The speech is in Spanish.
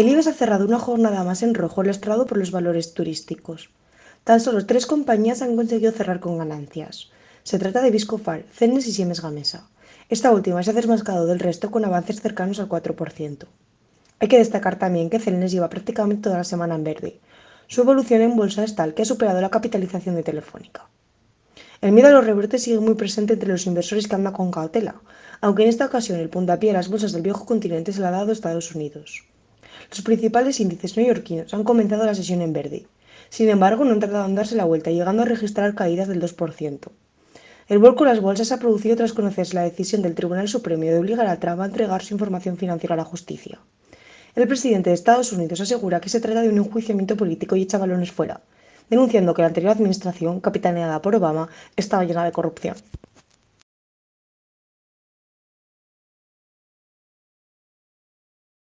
El IBEX ha cerrado una jornada más en rojo lastrado por los valores turísticos. Tan solo tres compañías han conseguido cerrar con ganancias. Se trata de Biscofar, Cenes y Siemens Gamesa. Esta última se ha desmascado del resto con avances cercanos al 4%. Hay que destacar también que Cenes lleva prácticamente toda la semana en verde. Su evolución en bolsa es tal que ha superado la capitalización de Telefónica. El miedo a los rebrotes sigue muy presente entre los inversores que andan con cautela, aunque en esta ocasión el puntapié a las bolsas del viejo continente se la ha dado Estados Unidos. Los principales índices neoyorquinos han comenzado la sesión en verde. Sin embargo, no han tardado en darse la vuelta, llegando a registrar caídas del 2%. El vuelco de las bolsas se ha producido tras conocerse la decisión del Tribunal Supremo de obligar a Trump a entregar su información financiera a la justicia. El presidente de Estados Unidos asegura que se trata de un enjuiciamiento político y echa balones fuera, denunciando que la anterior administración, capitaneada por Obama, estaba llena de corrupción.